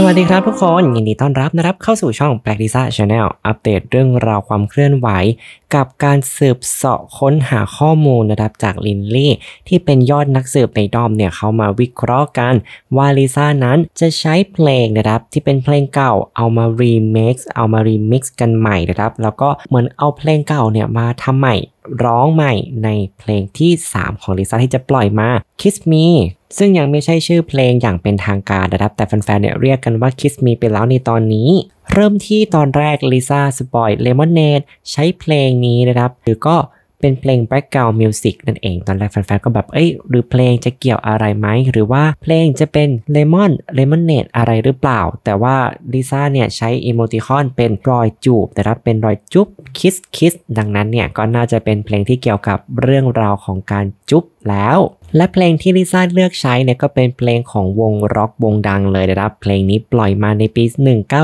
สวัสดีครับทุกคน ยินดีต้อนรับนะครับเข้าสู่ช่องแปลกดิซ่าชาแนลอัปเดตเรื่องราวความเคลื่อนไหว กับการสืบเสาะค้นหาข้อมูลนะครับจากลินลี่ที่เป็นยอดนักสืบในดอมเนี่ยเขามาวิเคราะห์กัน ว่าลิซ่านั้นจะใช้เพลงนะครับที่เป็นเพลงเก่าเอามารีเมคเอามารีมิกซ์กันใหม่นะครับแล้วก็เหมือนเอาเพลงเก่าเนี่ยมาทำใหม่ร้องใหม่ในเพลงที่ 3 ของลิซ่าที่จะปล่อยมา Kiss Me ซึ่งยังไม่ใช่ชื่อเพลงอย่างเป็นทางการนะครับแต่แฟนๆ เนี่ยเรียกกันว่า Kiss Me ไปแล้วในตอนนี้ เริ่มที่ตอนแรกลิซ่าสปอยเลมอนเนดใช้เพลงนี้นะครับ หรือก็เป็นเพลง background music นั่นเอง ตอนแรกแฟนๆ ก็แบบ เอ้ยหรือเพลงจะเกี่ยวอะไรไหม หรือว่าเพลงจะเป็น lemon lemonade อะไรหรือเปล่า แต่ว่าลิซ่าเนี่ยใช้อีโมติคอนเป็นรอยจูบ แต่รับ เป็นรอยจุ๊บ s s Kiss ดังนั้นเนี่ย ก็น่าจะเป็นเพลงที่เกี่ยวกับเรื่องราวของการจุ๊บแล้ว และเพลงที่ลิซ่าเลือกใช้เนี่ยก็เป็นเพลงของวงร็อกวงดังเลยนะครับ เพลงนี้ปล่อยมาในปี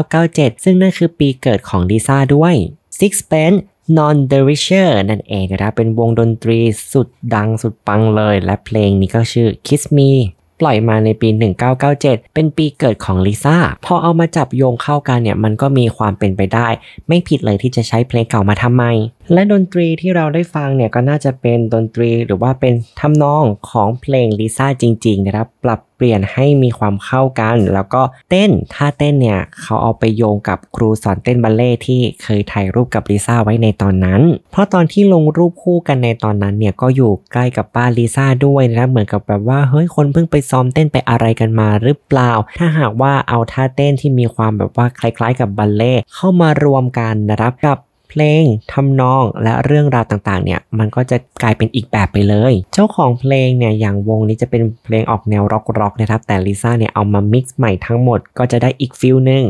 1997 ซึ่งนั่นคือปีเกิดของลิซ่าด้วย Sixpence Non d e r i s h e r นั่นเองนะครับ เป็นวงดนตรีสุดดังสุดปังเลย และเพลงนี้ก็ชื่อ Kiss Me ปล่อยมาในปี 1997 เป็นปีเกิดของลิซ่า พอเอามาจับโยงเข้ากันเนี่ย มันก็มีความเป็นไปได้ ไม่ผิดเลยที่จะใช้เพลงเก่ามาทำใหม่และดนตรีที่เราได้ฟังเนี่ยก็น่าจะเป็นดนตรีหรือว่าเป็นทำนองของเพลงลิซ่าจริง ๆ นะครับ ปรับเปลี่ยนให้มีความเข้ากัน แล้วก็เต้นท่าเต้นเนี่ยเขาเอาไปโยงกับครูสอนเต้นบัลเล่ที่เคยถ่ายรูปกับลิซ่าไว้ในตอนนั้นเพราะตอนที่ลงรูปคู่กันในตอนนั้นเนี่ยก็อยู่ใกล้กับป้าลิซ่าด้วยนะครับเหมือนกับแบบว่าเฮ้ยคนเพิ่งไปซ้อมเต้นไปอะไรกันมาหรือเปล่า ถ้าหากว่าเอาท่าเต้นที่มีความแบบว่าคล้ายๆกับบัลเล่เข้ามารวมกันนะครับกับเพลงทำนองและเรื่องราวต่างๆ เนี่ยมันก็จะกลายเป็นอีกแบบไปเลย เจ้าของเพลงเนี่ยอย่างวงนี้จะเป็นเพลงออกแนวร็อกๆ นะครับแต่ลิซ่าเนี่ยเอามามิกซ์ใหม่ทั้งหมด ก็จะได้อีกฟิลหนึ่ง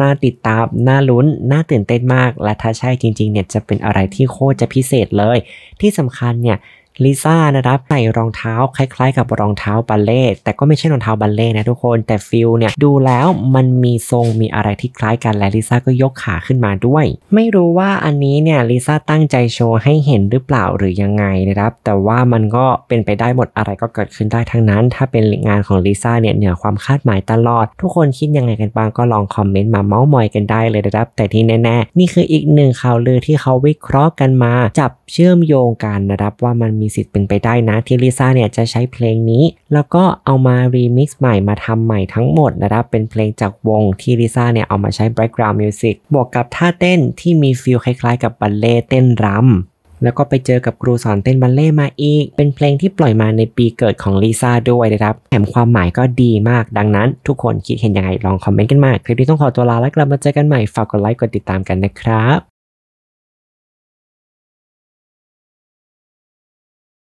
น่าติดตามน่าลุ้นน่าตื่นเต้นมาก และถ้าใช่จริงๆ เนี่ยจะเป็นอะไรที่โคตรจะพิเศษเลย ที่สำคัญเนี่ยลิซ่านะครับใส่รองเท้าคล้ายๆกับรองเท้าบัลเล่แต่ก็ไม่ใช่รองเท้าบัลเล่นะทุกคนแต่ฟิลเนี่ยดูแล้วมันมีทรงมีอะไรที่คล้ายกันและลิซ่าก็ยกขาขึ้นมาด้วย ไม่รู้ว่าอันนี้เนี่ยลิซ่าตั้งใจโชว์ให้เห็นหรือเปล่าหรือยังไงนะครับแต่ว่ามันก็เป็นไปได้หมดอะไรก็เกิดขึ้นได้ทั้งนั้น ถ้าเป็นงานของลิซ่าเนี่ยเหนือความคาดหมายตลอด ทุกคนคิดยังไงกันบ้างก็ลองคอมเมนต์มาเมาส์มอยกันได้เลยนะครับแต่ที่แน่ๆนี่คืออีกหนึ่งข่าวลือที่เขาวิเคราะห์กันมาจับเชื่อมโยงกันนะครับว่ามันมีมีสิทธิ์เป็นไปได้นะที่ลิซ่าเนี่ยจะใช้เพลงนี้ แล้วก็เอามารีมิกซ์ใหม่มาทำใหม่ทั้งหมดนะครับเป็นเพลงจากวงที่ลิซ่าเนี่ยเอามาใช้ background music บวกกับท่าเต้นที่มีฟิลคล้ายๆกับบัลเล่เต้นรำ แล้วก็ไปเจอกับครูสอนเต้นบัลเล่มาอีก เป็นเพลงที่ปล่อยมาในปีเกิดของลิซ่าด้วยนะครับแถมความหมายก็ดีมากดังนั้น ทุกคนคิดเห็นยังไงลองคอมเมนต์กันมา คลิปนี้ต้องขอตัวลาแล้วกลับมาเจอกันใหม่ฝากกดไลค์กดติดตามกันนะครับ